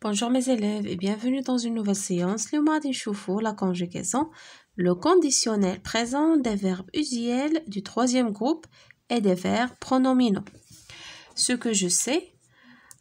Bonjour mes élèves et bienvenue dans une nouvelle séance. Le Mardi la conjugaison, le conditionnel présent des verbes usuels du troisième groupe et des verbes pronominaux. Ce que je sais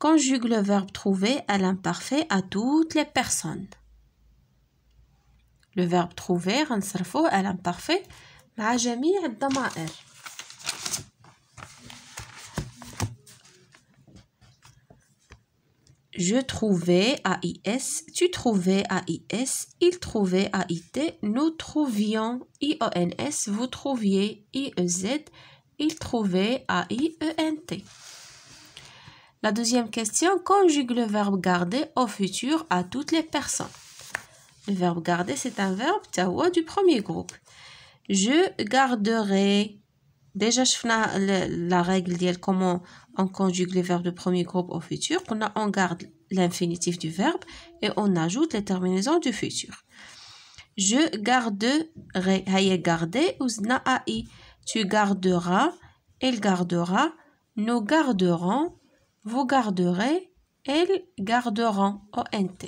conjugue le verbe trouver à l'imparfait à toutes les personnes. Le verbe trouver, à l'imparfait, à Je trouvais AIS, tu trouvais AIS, il trouvait AIT, nous trouvions IONS, vous trouviez I-E-Z, il trouvait A-I-E-N-T. La deuxième question, conjugue le verbe garder au futur à toutes les personnes. Le verbe garder, c'est un verbe du premier groupe. Je garderai. Déjà, je la, la règle comment on conjugue les verbes du premier groupe au futur. on garde l'infinitif du verbe et on ajoute les terminaisons du futur. Je garderai, garder, Tu garderas, elle gardera, nous garderons, vous garderez, elles garderont, ONT.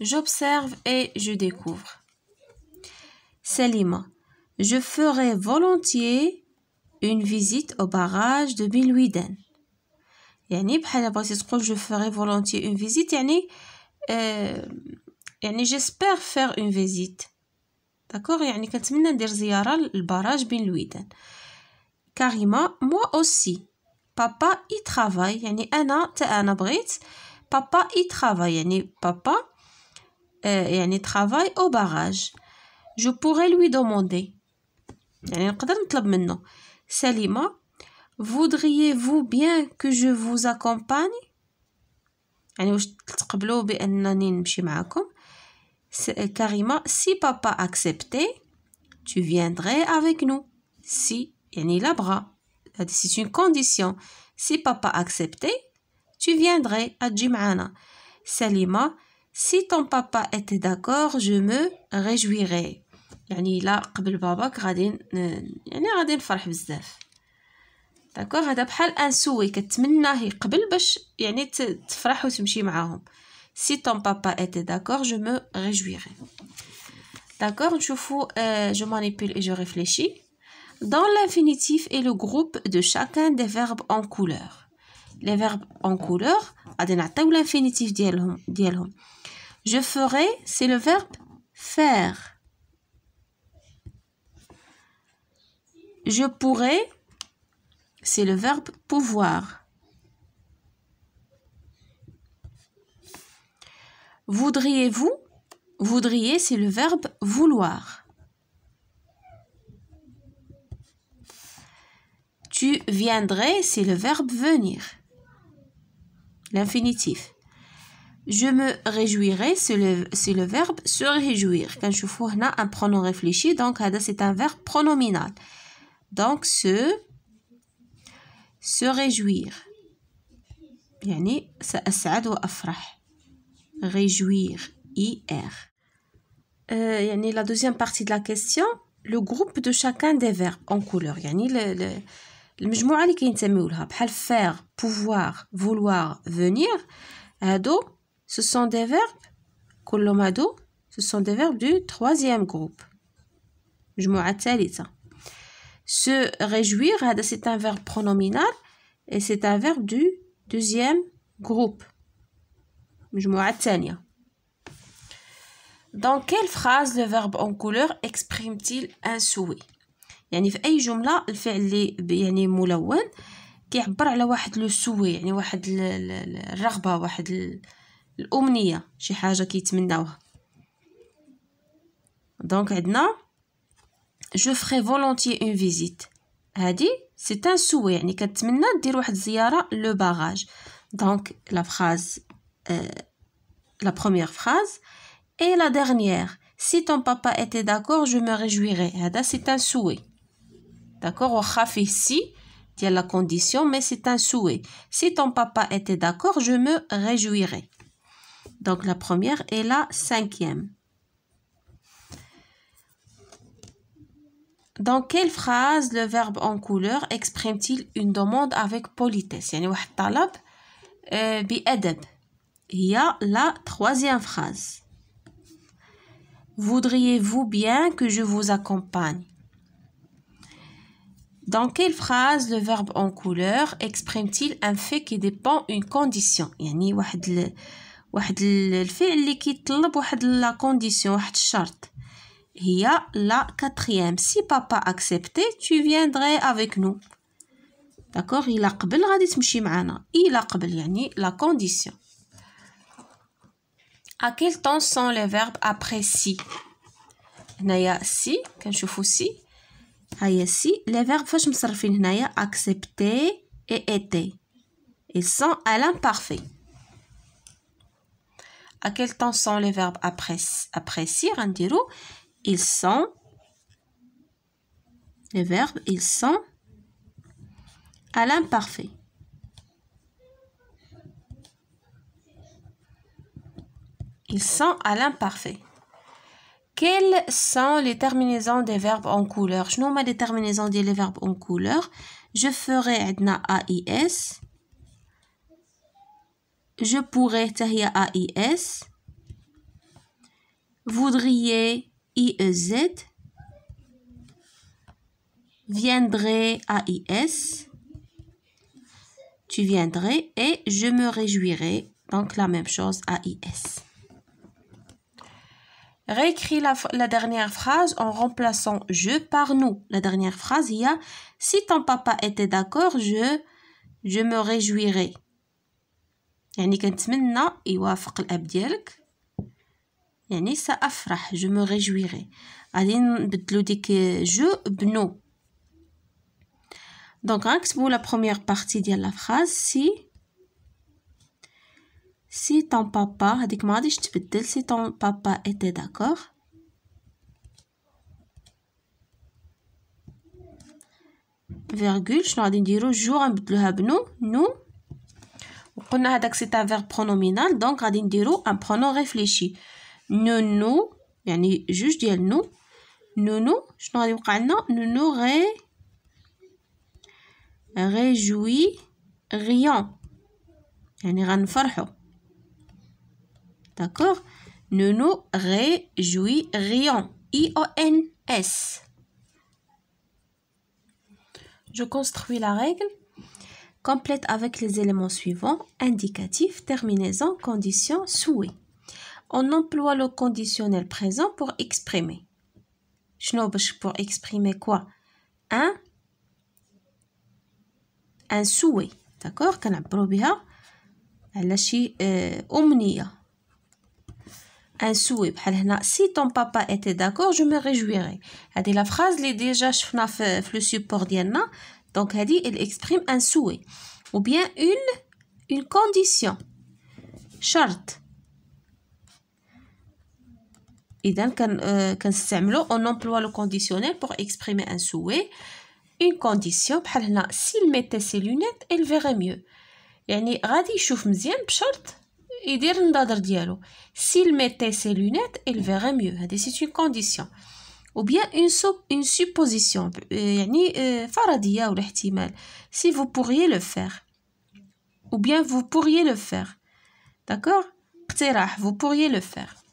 J'observe et je découvre. Selima, je ferai volontiers une visite au barrage de Bilwiden. يعني بحال بغيتي تقول جو فيغي فولونتي اون فيزيت يعني آه، يعني جيسبيغ فيغ اون فيزيت داكوغ يعني كنتمنى ندير زياره للبراج بين الويدان كاريما موا اوسي بابا اي ترافاي يعني انا تا انا بغيت بابا اي ترافاي يعني بابا آه، يعني ترافاي او باراج جو بوغي لوي دوموندي يعني نقدر نطلب منه سليمه voudriez-vous bien que je vous accompagne يعني euh, si papa acceptait tu viendrais avec nous si يعني لا بغا c'est une condition si papa acceptait tu viendrais à Jimana. Salima, « si ton papa était d'accord je me réjouirais يعني قبل غادي si ton papa était d'accord, je me باش يعني تفرح وتمشي معاهم سي طون بابا dans l'infinitif et le groupe de chacun des verbes en couleur. Les verbes en couleur, l'infinitif Je ferai, c'est le verbe faire. Je pourrai, c'est le verbe pouvoir. Voudriez-vous Voudriez, c'est le verbe vouloir. Tu viendrais, c'est le verbe venir. L'infinitif. Je me réjouirais, c'est le, verbe se réjouir. Quand je fais un pronom réfléchi, donc ah, c'est un verbe pronominal. Donc, ce se réjouir يعني سأسعد وأفرح réjouir ir euh, la deuxième partie de la question le groupe de chacun des verbes en couleur يعني le, le, المجموعة اللي كينتميو لها بحال faire pouvoir vouloir venir هادو ce sont des verbes كلهم هادو ce sont des verbes du troisième groupe مجموعة الثالثة Se réjouir, c'est un verbe pronominal et c'est un verbe du deuxième groupe. Dans quelle phrase le verbe en couleur exprime-t-il un souhait يعني في أي جملة الفعل اللي يعني ملون كيعبر على واحد لو سوي يعني واحد الرغبة واحد الأمنية شي حاجة كيتمناوها دونك عندنا je ferai volontiers une visite. c'est un souhait. le barrage. Donc la phrase euh, la première phrase et la dernière. Si ton papa était d'accord, je me réjouirais. c'est un souhait. D'accord, fait si il la condition, mais c'est un souhait. Si ton papa était d'accord, je me réjouirais. Donc la première et la cinquième. Dans quelle phrase le verbe en couleur exprime-t-il une demande avec politesse يعني واحد طلب la troisième phrase Voudriez-vous bien que je vous accompagne Dans quelle phrase le verbe en couleur exprime-t-il un fait qui dépend une condition يعني واحد واحد الفعل اللي كيطلب واحد لا واحد a la quatrième. Si papa acceptait, tu viendrais avec nous. D'accord il a غادي تمشي la condition. À quel temps sont les verbes après si هنايا si كنشوفو si a si les verbes فاش مصرفين accepter et été. Ils sont à l'imparfait. À quel temps sont les verbes après, après si ils sont, les verbes, ils sont, à l'imparfait. Ils sont à l'imparfait. Quelles sont les terminaisons des verbes en couleur Je nomme les terminaisons des verbes en couleur. Je ferai عندنا AIS. Je pourrais i AIS. Voudriez IEZ viendrait AIS, tu viendrais et je me réjouirais. Donc la même chose AIS. Réécris la, la, dernière phrase en remplaçant je par nous. La dernière phrase, il y a si ton papa était d'accord, je, je me réjouirais. يعني كنتمنى يوافق ديالك je me réjouirai. je Donc, pour la première partie, de la phrase. Si, si ton papa, peut d'accord si ton papa était d'accord. je dire un verbe pronominal, donc dire un pronom réfléchi nous, يعني جوج ديال نو نونو شنو غادي يوقع لنا نونو غي غيجوي غيان يعني غنفرحو d'accord, نونو nous غيان اي او ان S. Je construis la règle. Complète avec les éléments suivants. Indicatif, terminaison, condition, souhait on emploie le conditionnel présent pour exprimer. Schnobsch pour exprimer quoi Un, un souhait, d'accord كنعبرو elle a euh, omnia. un souhait si ton papa était d'accord je me réjouirais dit la phrase est déjà شفنا le support donc dit, elle exprime un souhait ou bien une une condition Charte. إذا كنستعملو on emploie le conditionnel pour exprimer un souhait une condition Par s'il mettait ses lunettes il verrait mieux يعني غادي يشوف مزيان بشرط يدير s'il mettait ses lunettes il verrait mieux c'est une condition ou bien une sub, une supposition euh، يعني euh، فرضية ou احتمال si vous pourriez le faire ou bien vous pourriez le faire d'accord vous pourriez le faire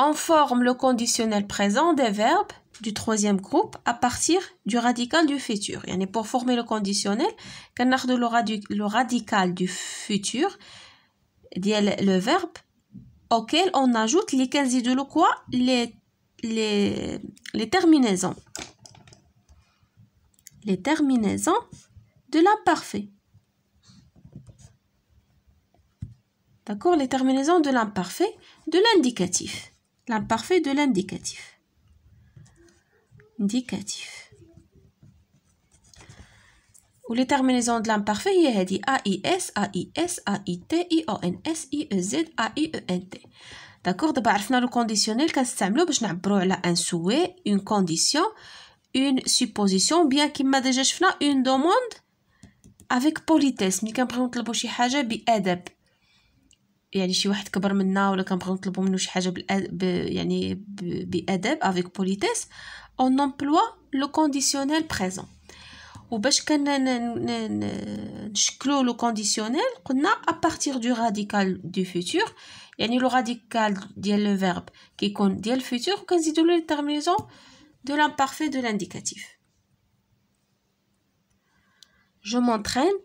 on forme le conditionnel présent des verbes du troisième groupe à partir du radical du futur. a pour former le conditionnel, le radical du futur, le verbe auquel on ajoute les de quoi les, les terminaisons. Les terminaisons de l'imparfait. D'accord Les terminaisons de l'imparfait, de l'indicatif l'imparfait de l'indicatif. Indicatif. Ou les terminaisons de l'imparfait, il y a dit AIS, AIS, AIT, IONS, IEZ, AIENT. D'accord D'abord, عرفنا le conditionnel je n'ai pour على un souhait, une condition, une supposition, bien qu'il m'a déjà fait une demande avec politesse. ملي كنبغيو bouche quelque chose بأدب. يعني شي واحد كبر منا ولا كنبغيو نطلبو منه شي حاجه بالأد... ب... يعني بادب افيك بوليتيس اون امبلوا لو كونديسيونيل بريزون وباش كنا نشكلو لو كونديسيونيل قلنا ابارتيغ دو راديكال دو فيتور يعني لو راديكال ديال لو فيرب كيكون ديال الفيتور وكنزيدو له التيرمينيزون دو لامبارفي دو لانديكاتيف جو مونترين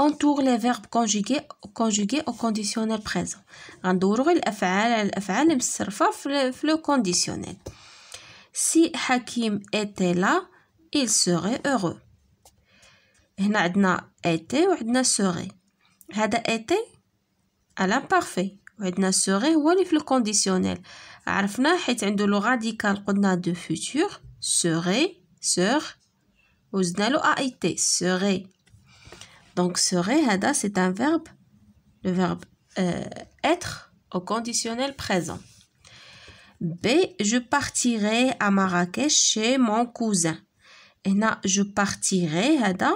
entoure les verbes conjugués conjugués au conditionnel présent غندوروا الافعال الافعال المصرفه في le conditionnel si Hakim était là il serait heureux هنا عندنا était وعندنا serait هذا était à l'imparfait وعندنا serait هو اللي في le conditionnel عرفنا حيت عنده لو راديكال قلنا دو futur serait sœur وزدنا له a été serait donc, serait, hada, c'est un verbe, le verbe euh, être au conditionnel présent. B, je partirai à Marrakech chez mon cousin. Et là, je partirai, hada,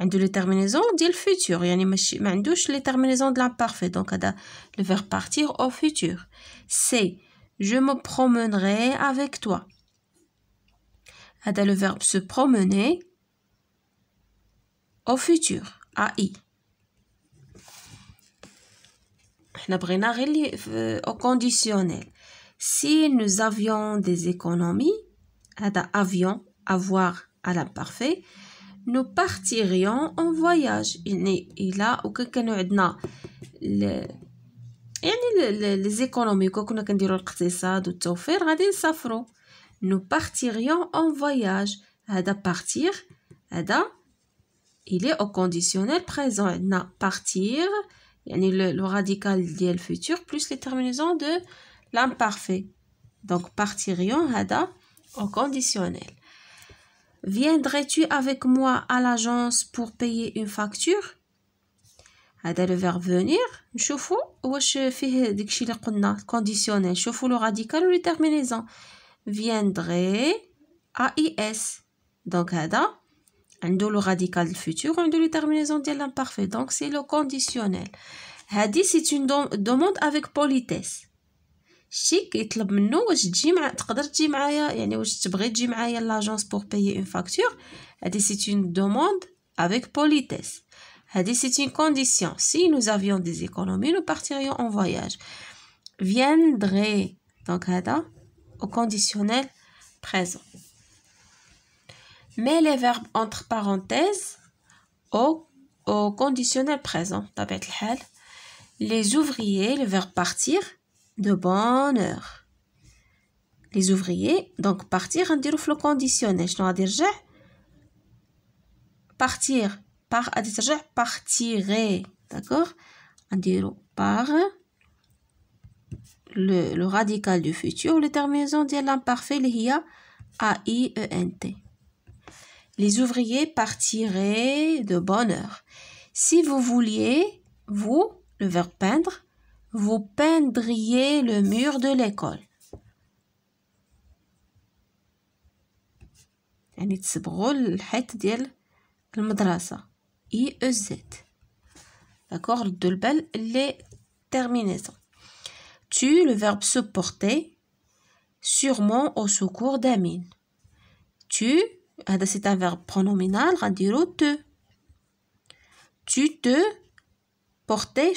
la terminaison dit le futur Il y ما عندوش لي de de l'imparfait donc hada, le verbe partir au futur C. je me promènerai avec toi Hada, le verbe se promener au futur AI احنا بغينا غير au conditionnel si nous avions des économies هذا eh ben, avion avoir à l'imparfait nous partirions en voyage Il يعني الى وكان كانوا عندنا يعني لي زيكونومي كون كنا كنديروا الاقتصاد والتوفير غادي نسافروا nous partirions en voyage هذا eh ben, partir هذا eh ben, il est au conditionnel présent. Partir, le, le radical le futur plus les terminaisons de l'imparfait. Donc partirions hada au conditionnel. Viendrais-tu avec moi à l'agence pour payer une facture هذا le verbe venir نشوفوا واش فيه داكشي اللي قلنا conditionnel chauffe le radical ou les terminaisons à AIS donc هذا un a le radical futur, un de terminaison de l'imparfait, donc c'est le conditionnel. c'est une demande avec politesse. Chic, et l'agence pour payer une facture. c'est une demande avec politesse. c'est une condition. Si nous avions des économies, nous partirions en voyage. viendrait donc au conditionnel présent. Mais les verbes entre parenthèses au, conditionnel présent. Les ouvriers, le verbe partir, de bonne heure. Les ouvriers, donc partir, on dit le conditionnel. Je vais dire partir, par, partiré. d'accord On dit par le, radical du futur, le terminaison de l'imparfait, il A-I-E-N-T les ouvriers partiraient de bonne heure. Si vous vouliez, vous, le verbe peindre, vous peindriez le mur de l'école. i تسبغوا tu le verbe supporter, sûrement au secours d'Amine tu c'est un verbe pronominal, tu te porterais,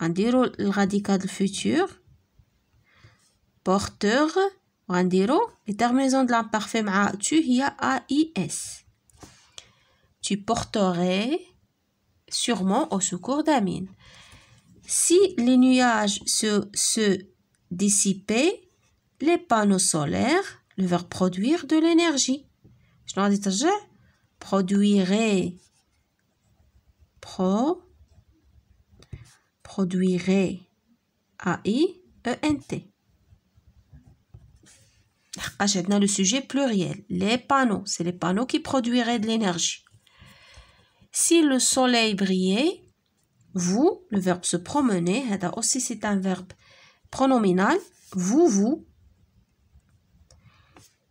on un le radical futur, porteur, on dirait terminaison de l'imparfait. tu y a tu porterais sûrement au secours d'Amine. Si les nuages se dissipaient, les panneaux solaires le verbe produire de l'énergie Je dois dire produirait pro produirait a i e n t vais nous le sujet pluriel les panneaux c'est les panneaux qui produiraient de l'énergie si le soleil brillait vous le verbe se promener hein, aussi c'est un verbe pronominal vous vous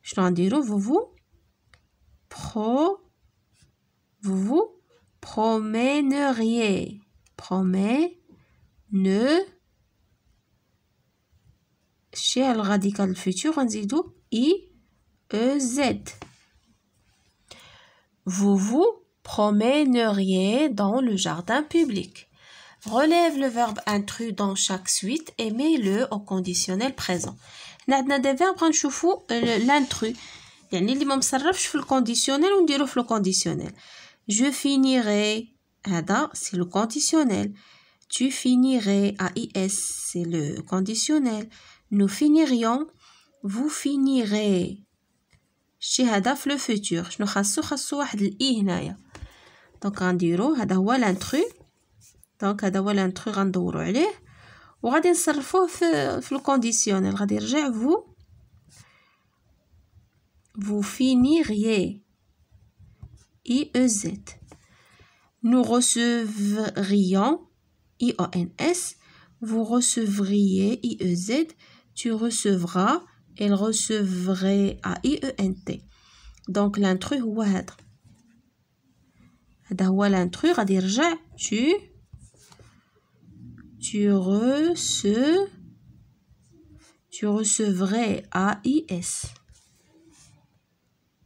vous vous vous vous vous promèneriez. برومينو le radical future on dit tout i e z Vous vous promèneriez dans le jardin public. Relève le verbe intrus dans chaque suite et mets-le au conditionnel présent. حنا عندنا دي فيرب غنشوفو لانترو يعني اللي ما مصرفش في الكونديسيونيل ونديروه في الكونديسيونيل جو فينيغي هذا سي لو كونديسيونيل tu finirais à IS, c'est le conditionnel. Nous finirions, vous finirez. شي هدف لو فوتور شنو خاصو خاصو واحد الاي هنايا دونك غنديرو هذا هو لانترو دونك هذا هو لانترو غندورو عليه وغادي نصرفوه في في الكونديسيونيل غادي يرجع فو vous finiriez IEZ. Nous recevrions IONS, vous recevriez I E Z. tu recevras, elle recevrait e N T. Donc l'intrus ou هذا هذا هو l'intrus غادي يرجع tu tu rece, tu recevrais s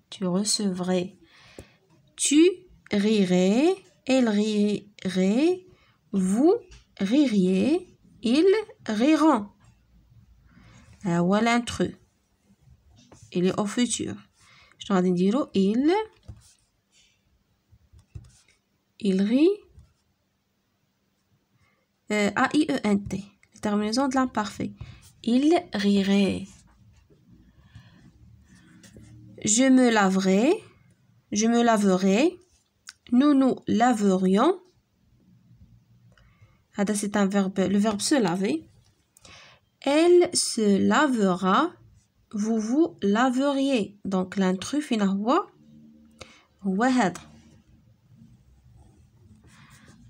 Tu recevrais. Tu rirais, elle rirait, vous ririez, ils riront. Ah, voilà un truc. Il est au futur. Je dois dire il, il rit. Euh, A-I-E-N-T, les terminaisons de l'imparfait. Il rirait. Je me laverai. Je me laverai. Nous nous laverions. Ah, c'est un verbe, le verbe se laver. Elle se lavera. Vous vous laveriez. Donc l'intrus finahwa.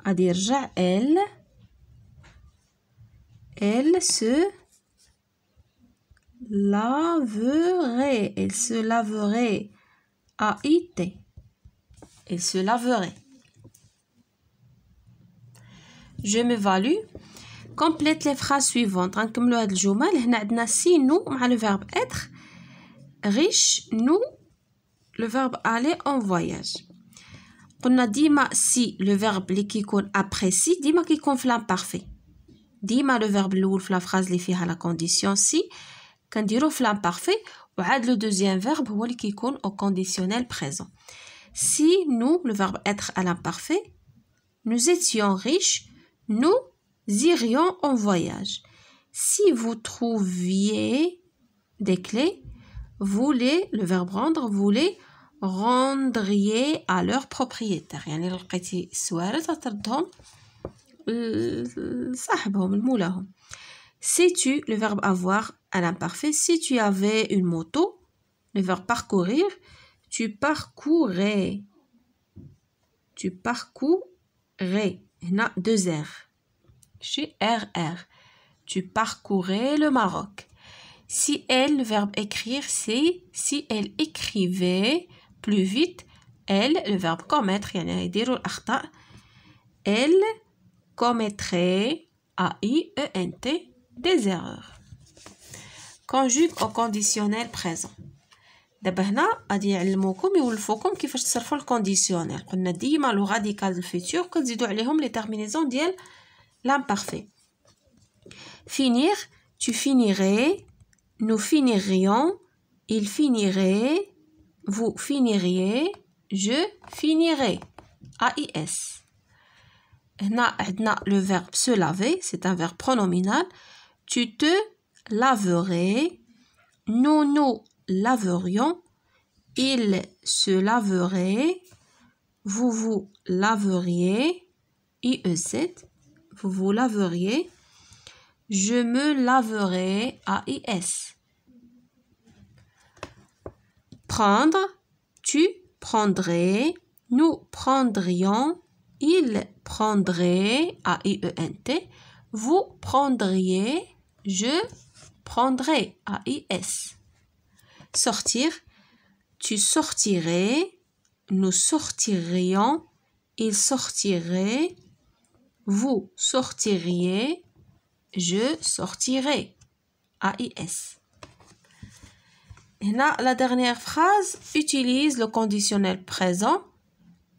à dire déjà elle elle se laverait. Elle se laverait. a Elle se laverait. Je me m'évalue. Complète les phrases suivantes. En هاد الجمل هنا عندنا dit مع le riche nous le verbe aller en voyage On dit ma si le verbe qui apprécie, après si ديما parfait dit le verbe louf la phrase lifie à la condition si, quand dire parfait ou le deuxième verbe, ou liquikon au conditionnel présent. Si nous, le verbe être à l'imparfait, nous étions riches, nous irions en voyage. Si vous trouviez des clés, voulez le verbe rendre, voulez rendriez à leur propriétaire. Euh, si tu, le verbe avoir à l'imparfait, si tu avais une moto, le verbe parcourir, tu parcourais. Tu parcourais. Il a deux R. Chez RR. Tu parcourais le Maroc. Si elle, le verbe écrire, c'est si elle écrivait plus vite, elle, le verbe commettre, elle, Commettrez A-I-E-N-T, des erreurs. Conjugue au conditionnel présent. D'abord, دابا هنا غادي يعلموكم يولفوكم كيفاش تصرفوا الكونديسيونيل قلنا ديما لو راديكال الفيتور كتزيدوا عليهم les terminaisons ديال لامبارفي finir tu finirais nous finirions il finirait vous finiriez je finirai s le verbe se laver, c'est un verbe pronominal. Tu te laverais, nous nous laverions, il se laverait, vous vous laveriez, I 7 e vous vous laveriez, je me laverai, AIS. Prendre, tu prendrais, nous prendrions, il prendrait, A-I-E-N-T, vous prendriez, je prendrai, A-I-S. Sortir, tu sortirais, nous sortirions, il sortirait, vous sortiriez, je sortirai. Et Là, la dernière phrase utilise le conditionnel présent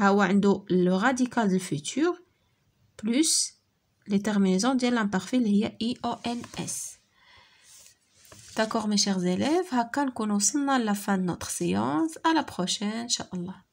Le radical du futur plus les terminaisons de l'imparfait, il y IONS. D'accord, mes chers élèves, Hakan allons la fin de notre séance. À la prochaine, InshaAllah.